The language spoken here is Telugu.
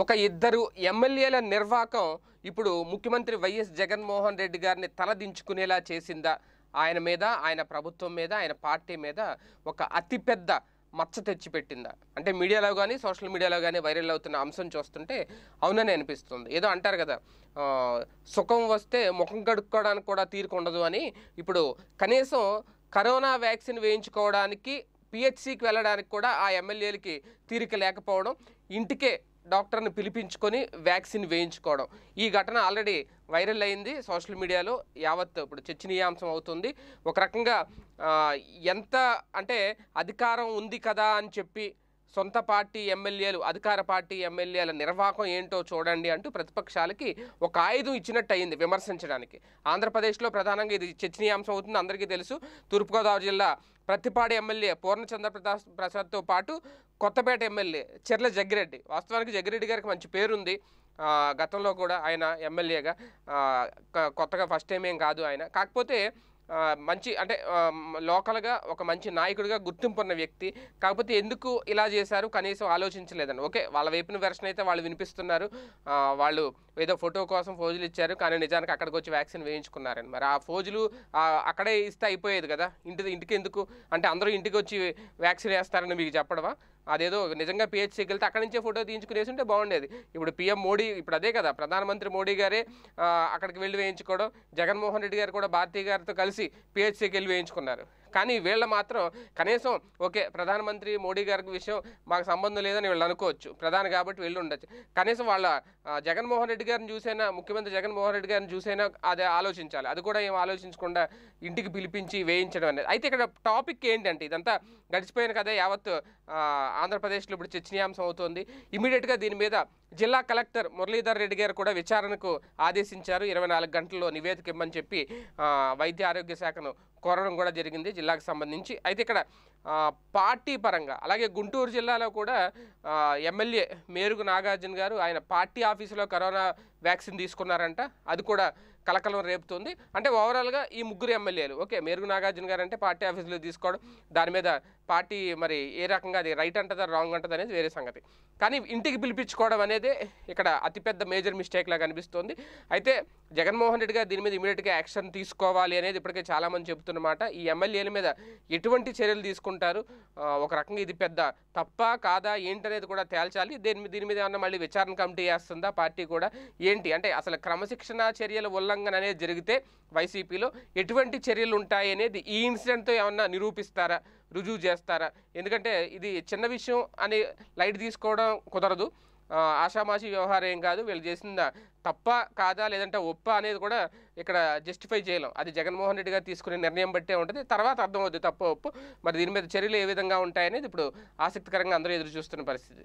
ఒక ఇద్దరు ఎమ్మెల్యేల నిర్వాకం ఇప్పుడు ముఖ్యమంత్రి వైఎస్ జగన్మోహన్ రెడ్డి గారిని తలదించుకునేలా చేసిందా ఆయన మీద ఆయన ప్రభుత్వం మీద ఆయన పార్టీ మీద ఒక అతిపెద్ద మచ్చ తెచ్చిపెట్టిందా అంటే మీడియాలో కానీ సోషల్ మీడియాలో కానీ వైరల్ అవుతున్న అంశం చూస్తుంటే అవునని అనిపిస్తుంది ఏదో అంటారు కదా సుఖం వస్తే ముఖం కడుక్కోవడానికి కూడా తీరుకుండదు అని ఇప్పుడు కనీసం కరోనా వ్యాక్సిన్ వేయించుకోవడానికి పిహెచ్సికి వెళ్ళడానికి కూడా ఆ ఎమ్మెల్యేలకి తీరిక లేకపోవడం ఇంటికే డాక్టర్ని పిలిపించుకొని వ్యాక్సిన్ వేయించుకోవడం ఈ ఘటన ఆల్రెడీ వైరల్ అయింది సోషల్ మీడియాలో యావత్ ఇప్పుడు చర్చనీయాంశం అవుతుంది ఒక రకంగా ఎంత అంటే అధికారం ఉంది కదా అని చెప్పి సొంత పార్టీ ఎమ్మెల్యేలు అధికార పార్టీ ఎమ్మెల్యేల నిర్వాహకం ఏంటో చూడండి అంటూ ప్రతిపక్షాలకి ఒక ఆయుధం ఇచ్చినట్టు అయింది విమర్శించడానికి ఆంధ్రప్రదేశ్లో ప్రధానంగా ఇది చర్చనీయాంశం అవుతుంది అందరికీ తెలుసు తూర్పుగోదావరి జిల్లా ప్రతిపాడి ఎమ్మెల్యే పూర్ణచంద్ర ప్రసాద్తో పాటు కొత్తపేట ఎమ్మెల్యే చెర్ల జగ్గిరెడ్డి వాస్తవానికి జగ్గిరెడ్డి గారికి మంచి పేరుంది గతంలో కూడా ఆయన ఎమ్మెల్యేగా కొత్తగా ఫస్ట్ టైం ఏం కాదు ఆయన కాకపోతే మంచి అంటే లోకల్గా ఒక మంచి నాయకుడిగా గుర్తింపున్న వ్యక్తి కాకపోతే ఎందుకు ఇలా చేశారు కనీసం ఆలోచించలేదని ఓకే వాళ్ళ వైపున వెర్షన్ అయితే వాళ్ళు వినిపిస్తున్నారు వాళ్ళు ఏదో ఫోటో కోసం ఫోజులు ఇచ్చారు కానీ నిజానికి అక్కడికి వచ్చి వ్యాక్సిన్ వేయించుకున్నారని మరి ఆ ఫోజులు అక్కడే ఇస్తే అయిపోయేది కదా ఇంటి ఇంటికి ఎందుకు అంటే అందరూ ఇంటికి వచ్చి వ్యాక్సిన్ వేస్తారని మీకు చెప్పడమా అదేదో నిజంగా పిహెచ్సికి వెళ్తే అక్కడి నుంచే ఫోటో తీయించుకునేసి ఉంటే బాగుండేది ఇప్పుడు పీఎం మోడీ ఇప్పుడు అదే కదా ప్రధానమంత్రి మోడీ గారే అక్కడికి వెళ్ళి వేయించుకోవడం జగన్మోహన్ రెడ్డి గారు కూడా భారతీయ గారితో కలిసి పిహెచ్సికి వెళ్ళి వేయించుకున్నారు కానీ వీళ్ళ మాత్రం కనీసం ఓకే ప్రధానమంత్రి మోడీ గారికి విషయం మాకు సంబంధం లేదని వీళ్ళు అనుకోవచ్చు ప్రధాని కాబట్టి వీళ్ళు ఉండొచ్చు కనీసం వాళ్ళ జగన్మోహన్ రెడ్డి గారిని చూసైనా ముఖ్యమంత్రి జగన్మోహన్ రెడ్డి గారిని చూసైనా అది ఆలోచించాలి అది కూడా ఏం ఆలోచించకుండా ఇంటికి పిలిపించి వేయించడం అనేది అయితే ఇక్కడ టాపిక్ ఏంటంటే ఇదంతా గడిచిపోయిన కదా యావత్ ఆంధ్రప్రదేశ్లో ఇప్పుడు చర్చనీయాంశం అవుతోంది ఇమీడియట్గా దీని మీద జిల్లా కలెక్టర్ మురళీధర్ రెడ్డి గారు కూడా విచారణకు ఆదేశించారు ఇరవై నాలుగు గంటల్లో నివేదిక ఇవ్వమని చెప్పి వైద్య ఆరోగ్య శాఖను కోరడం కూడా జరిగింది జిల్లాకు సంబంధించి అయితే ఇక్కడ పార్టీ పరంగా అలాగే గుంటూరు జిల్లాలో కూడా ఎమ్మెల్యే మేరుగు నాగార్జున గారు ఆయన పార్టీ ఆఫీసులో కరోనా వ్యాక్సిన్ తీసుకున్నారంట అది కూడా కలకలం రేపుతుంది అంటే ఓవరాల్గా ఈ ముగ్గురు ఎమ్మెల్యేలు ఓకే మేరుగు నాగార్జున గారు అంటే పార్టీ ఆఫీసులో తీసుకోవడం దాని మీద పార్టీ మరి ఏ రకంగా అది రైట్ అంటదా రాంగ్ అంటదా అనేది వేరే సంగతి కానీ ఇంటికి పిలిపించుకోవడం అనేది ఇక్కడ అతిపెద్ద మేజర్ మిస్టేక్లా కనిపిస్తుంది అయితే జగన్మోహన్ రెడ్డి గారు దీని మీద ఇమీడియట్గా యాక్షన్ తీసుకోవాలి అనేది ఇప్పటికే చాలామంది చెబుతున్నమాట ఈ ఎమ్మెల్యేల మీద ఎటువంటి చర్యలు తీసుకుంటారు ఒక రకంగా ఇది పెద్ద తప్ప కాదా ఏంటనేది కూడా తేల్చాలి దీని దీని మీద ఏమన్నా మళ్ళీ విచారణ కమిటీ వేస్తుందా పార్టీ కూడా ఏంటి అంటే అసలు క్రమశిక్షణ చర్యల వల్ల ఉల్లంఘన అనేది జరిగితే వైసీపీలో ఎటువంటి చర్యలు ఉంటాయి అనేది ఈ ఇన్సిడెంట్తో ఏమన్నా నిరూపిస్తారా రుజువు చేస్తారా ఎందుకంటే ఇది చిన్న విషయం అని లైట్ తీసుకోవడం కుదరదు ఆషామాషి వ్యవహారం ఏం కాదు వీళ్ళు చేసిందా తప్ప కాదా లేదంటే ఒప్ప అనేది కూడా ఇక్కడ జస్టిఫై చేయలేం అది జగన్మోహన్ రెడ్డి గారు తీసుకునే నిర్ణయం బట్టే ఉంటుంది తర్వాత అర్థమవుతుంది తప్ప ఒప్పు మరి దీని మీద చర్యలు ఏ విధంగా ఉంటాయనేది ఇప్పుడు ఆసక్తికరంగా అందరూ ఎదురు చూస్తున్న పరిస్థితి